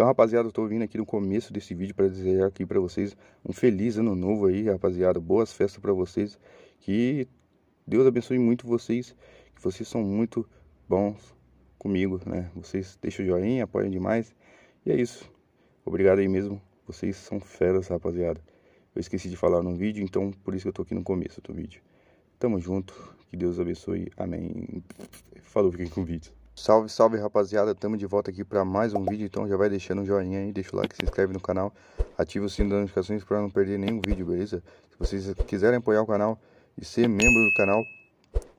Então, rapaziada, eu tô vindo aqui no começo desse vídeo para dizer aqui para vocês um feliz ano novo aí, rapaziada. Boas festas para vocês. Que Deus abençoe muito vocês, que vocês são muito bons comigo, né? Vocês deixam o joinha, apoiam demais. E é isso. Obrigado aí mesmo. Vocês são feras, rapaziada. Eu esqueci de falar no vídeo, então por isso que eu tô aqui no começo do vídeo. Tamo junto. Que Deus abençoe. Amém. Falou, fiquem com o vídeo. Salve, salve rapaziada, tamo de volta aqui para mais um vídeo, então já vai deixando um joinha aí, deixa o like, se inscreve no canal, ativa o sininho das notificações para não perder nenhum vídeo, beleza? Se vocês quiserem apoiar o canal e ser membro do canal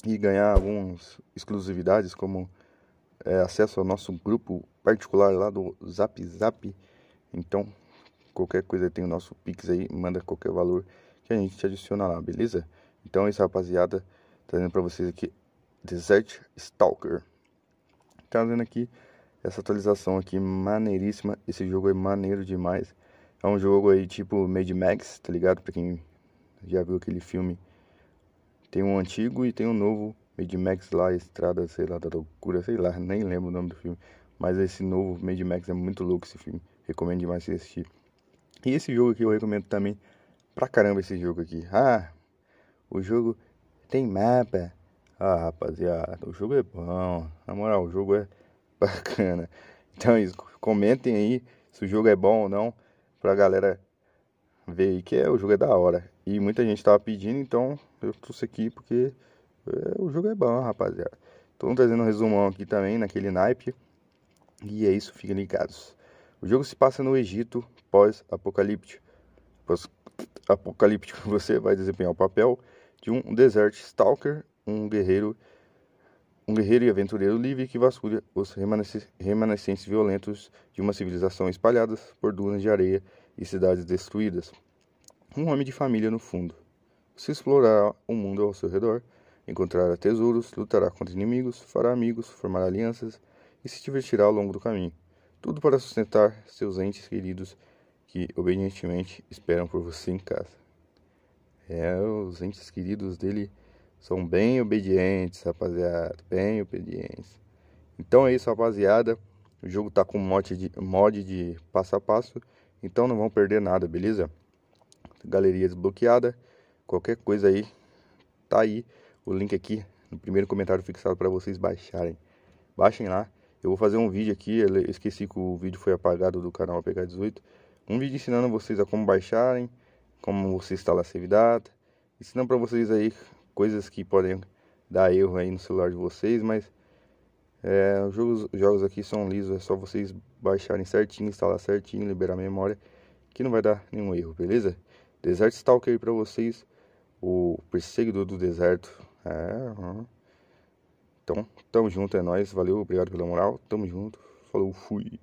e ganhar algumas exclusividades, como é, acesso ao nosso grupo particular lá do Zap Zap, então qualquer coisa tem o nosso Pix aí, manda qualquer valor que a gente te adiciona lá, beleza? Então é isso rapaziada, trazendo para vocês aqui Desert Stalker trazendo tá aqui essa atualização aqui maneiríssima. Esse jogo é maneiro demais. É um jogo aí tipo Mad Max, tá ligado? Pra quem já viu aquele filme. Tem um antigo e tem um novo Mad Max lá, Estrada, sei lá, da loucura, sei lá, nem lembro o nome do filme. Mas esse novo Mad Max é muito louco esse filme. Recomendo demais você assistir. E esse jogo aqui eu recomendo também pra caramba esse jogo aqui. Ah, o jogo tem mapa, ah, rapaziada, o jogo é bom. Na moral, o jogo é bacana. Então, isso, comentem aí se o jogo é bom ou não, pra galera ver aí que é, o jogo é da hora. E muita gente tava pedindo, então eu trouxe aqui porque é, o jogo é bom, rapaziada. Tô trazendo um resumão aqui também, naquele naipe. E é isso, fiquem ligados. O jogo se passa no Egito pós-apocalíptico. Pós-apocalíptico, você vai desempenhar o papel de um Desert Stalker um guerreiro um guerreiro e aventureiro livre que vasculha os remanescentes, remanescentes violentos de uma civilização espalhadas por dunas de areia e cidades destruídas. Um homem de família no fundo. Se explorará o mundo ao seu redor, encontrará tesouros, lutará contra inimigos, fará amigos, formará alianças e se divertirá ao longo do caminho. Tudo para sustentar seus entes queridos que obedientemente esperam por você em casa. É, os entes queridos dele são bem obedientes, rapaziada. Bem obedientes. Então é isso, rapaziada. O jogo tá com mod de, mod de passo a passo. Então não vão perder nada, beleza? Galeria desbloqueada. Qualquer coisa aí, tá aí o link aqui no primeiro comentário fixado para vocês baixarem. Baixem lá. Eu vou fazer um vídeo aqui, eu esqueci que o vídeo foi apagado do canal APK18. Um vídeo ensinando vocês a como baixarem, como você instalar a Save Data. Ensinando para vocês aí coisas que podem dar erro aí no celular de vocês, mas é, os jogos, jogos aqui são lisos, é só vocês baixarem certinho, instalar certinho, liberar a memória, que não vai dar nenhum erro, beleza? Desert Stalker para vocês, o perseguidor do deserto. É, uhum. Então, tamo junto, é nóis, valeu, obrigado pela moral, tamo junto, falou, fui.